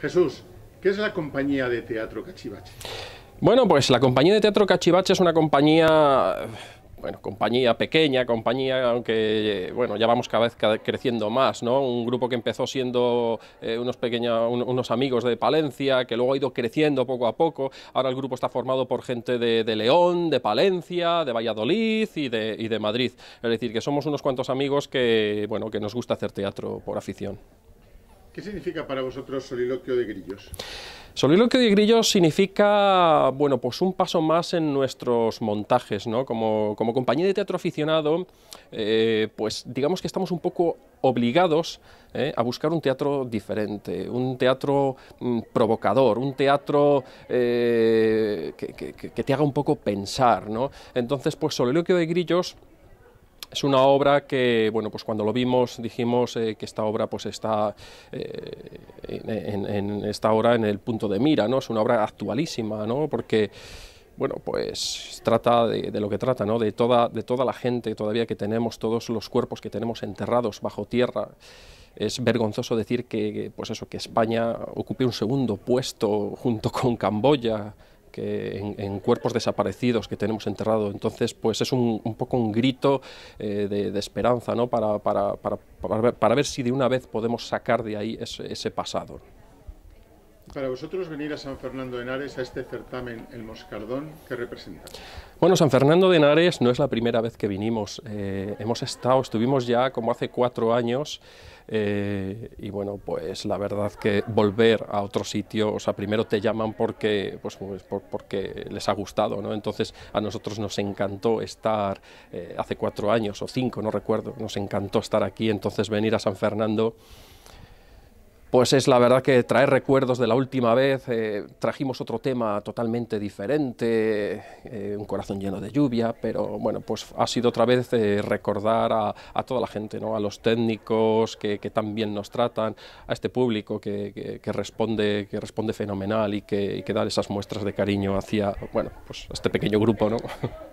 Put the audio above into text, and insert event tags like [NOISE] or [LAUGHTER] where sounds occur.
Jesús, ¿qué es la compañía de teatro Cachivache? Bueno, pues la compañía de teatro Cachivache es una compañía bueno, compañía pequeña, compañía, aunque, bueno, ya vamos cada vez creciendo más, ¿no? Un grupo que empezó siendo eh, unos, unos amigos de Palencia, que luego ha ido creciendo poco a poco. Ahora el grupo está formado por gente de, León, de Palencia, de Valladolid y de, y de Madrid. Es decir, que somos unos cuantos amigos que, bueno, que nos gusta hacer teatro por afición. ¿Qué significa para vosotros soliloquio de grillos? Soliloquio de grillos significa, bueno, pues un paso más en nuestros montajes, ¿no? Como, compañía de teatro aficionado, eh, pues digamos que estamos un poco obligados eh, a buscar un teatro diferente, un teatro mm, provocador, un teatro eh, que, que, te haga un poco pensar, ¿no? Entonces, pues Soliloquio de grillos es una obra que, bueno, pues cuando lo vimos dijimos eh, que esta obra pues está eh, en, esta hora en el punto de mira, ¿no? Es una obra actualísima, ¿no? Porque bueno, pues trata de, de, lo que trata, ¿no? De toda, de toda la gente todavía que tenemos, todos los cuerpos que tenemos enterrados bajo tierra. Es vergonzoso decir que, pues eso, que España ocupe un segundo puesto junto con Camboya que en, cuerpos desaparecidos que tenemos enterrado. Entonces, pues es un, poco un grito eh, de, esperanza, ¿no? Para para, para, para, ver si de una vez podemos sacar de ahí ese pasado para vosotros venir a San Fernando de Henares a este certamen El Moscardón que representa? Bueno, San Fernando de Henares no es la primera vez que vinimos. Eh, hemos estado, estuvimos ya como hace cuatro años eh, y bueno, pues la verdad que volver a otro sitio, o sea, primero te llaman porque, pues, pues porque les ha gustado, ¿no? Entonces a nosotros nos encantó estar eh, hace cuatro años o cinco, no recuerdo, nos encantó estar aquí, entonces venir a San Fernando pues es la verdad que traer recuerdos de la última vez, eh, trajimos otro tema totalmente diferente, eh, un corazón lleno de lluvia, pero bueno, pues ha sido otra vez eh, recordar a, toda la gente, ¿no? a los técnicos que, tan bien nos tratan, a este público que, responde, que responde fenomenal y que, dar esas muestras de cariño hacia, bueno, pues este pequeño grupo, ¿no? [LAUGHS]